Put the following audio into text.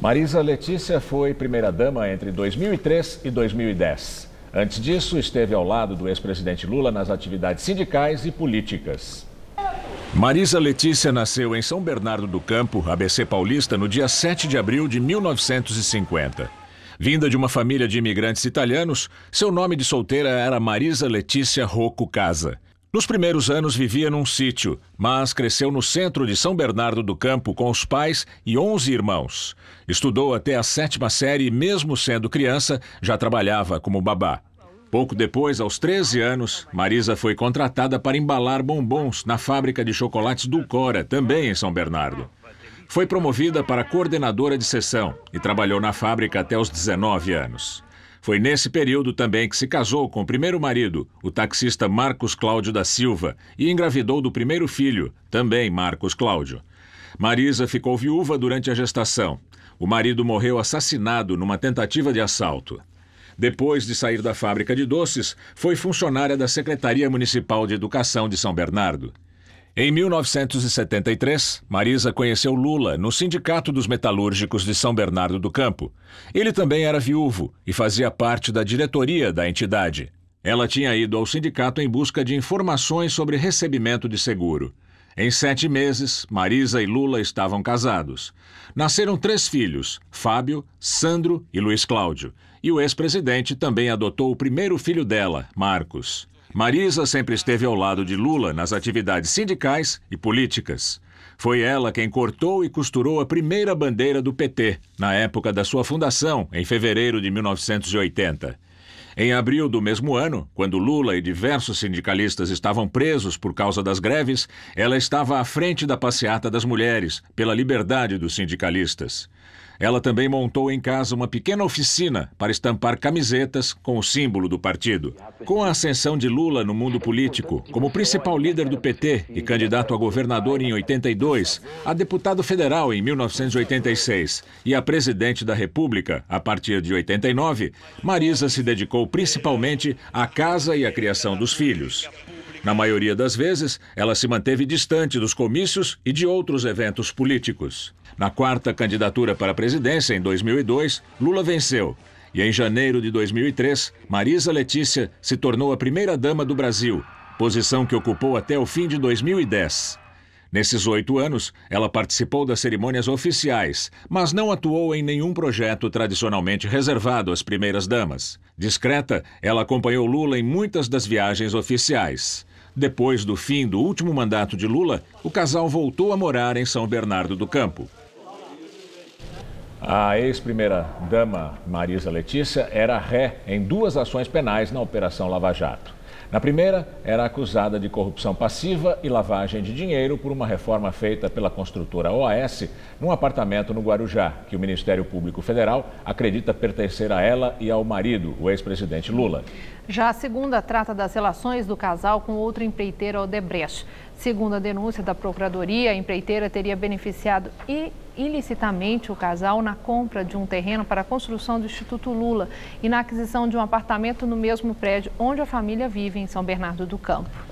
Marisa Letícia foi primeira-dama entre 2003 e 2010. Antes disso, esteve ao lado do ex-presidente Lula nas atividades sindicais e políticas. Marisa Letícia nasceu em São Bernardo do Campo, ABC Paulista, no dia 7 de abril de 1950. Vinda de uma família de imigrantes italianos, seu nome de solteira era Marisa Letícia Rocco Casa. Nos primeiros anos vivia num sítio, mas cresceu no centro de São Bernardo do Campo com os pais e 11 irmãos. Estudou até a sétima série e, mesmo sendo criança, já trabalhava como babá. Pouco depois, aos 13 anos, Marisa foi contratada para embalar bombons na fábrica de chocolates do Cora, também em São Bernardo. Foi promovida para coordenadora de sessão e trabalhou na fábrica até os 19 anos. Foi nesse período também que se casou com o primeiro marido, o taxista Marcos Cláudio da Silva, e engravidou do primeiro filho, também Marcos Cláudio. Marisa ficou viúva durante a gestação. O marido morreu assassinado numa tentativa de assalto. Depois de sair da fábrica de doces, foi funcionária da Secretaria Municipal de Educação de São Bernardo. Em 1973, Marisa conheceu Lula no Sindicato dos Metalúrgicos de São Bernardo do Campo. Ele também era viúvo e fazia parte da diretoria da entidade. Ela tinha ido ao sindicato em busca de informações sobre recebimento de seguro. Em sete meses, Marisa e Lula estavam casados. Nasceram três filhos: Fábio, Sandro e Luiz Cláudio. E o ex-presidente também adotou o primeiro filho dela, Marcos. Marisa sempre esteve ao lado de Lula nas atividades sindicais e políticas. Foi ela quem cortou e costurou a primeira bandeira do PT, na época da sua fundação, em fevereiro de 1980. Em abril do mesmo ano, quando Lula e diversos sindicalistas estavam presos por causa das greves, ela estava à frente da passeata das mulheres, pela liberdade dos sindicalistas. Ela também montou em casa uma pequena oficina para estampar camisetas com o símbolo do partido. Com a ascensão de Lula no mundo político, como principal líder do PT e candidato a governador em 82, a deputado federal em 1986 e a presidente da República a partir de 89, Marisa se dedicou principalmente à casa e à criação dos filhos. Na maioria das vezes, ela se manteve distante dos comícios e de outros eventos políticos. Na quarta candidatura para a presidência, em 2002, Lula venceu. E em janeiro de 2003, Marisa Letícia se tornou a primeira dama do Brasil, posição que ocupou até o fim de 2010. Nesses oito anos, ela participou das cerimônias oficiais, mas não atuou em nenhum projeto tradicionalmente reservado às primeiras damas. Discreta, ela acompanhou Lula em muitas das viagens oficiais. Depois do fim do último mandato de Lula, o casal voltou a morar em São Bernardo do Campo. A ex-primeira-dama Marisa Letícia era ré em duas ações penais na Operação Lava Jato. Na primeira, era acusada de corrupção passiva e lavagem de dinheiro por uma reforma feita pela construtora OAS num apartamento no Guarujá, que o Ministério Público Federal acredita pertencer a ela e ao marido, o ex-presidente Lula. Já a segunda trata das relações do casal com outro empreiteiro Odebrecht. Segundo a denúncia da Procuradoria, a empreiteira teria beneficiado ilicitamente o casal na compra de um terreno para a construção do Instituto Lula e na aquisição de um apartamento no mesmo prédio onde a família vive, em São Bernardo do Campo.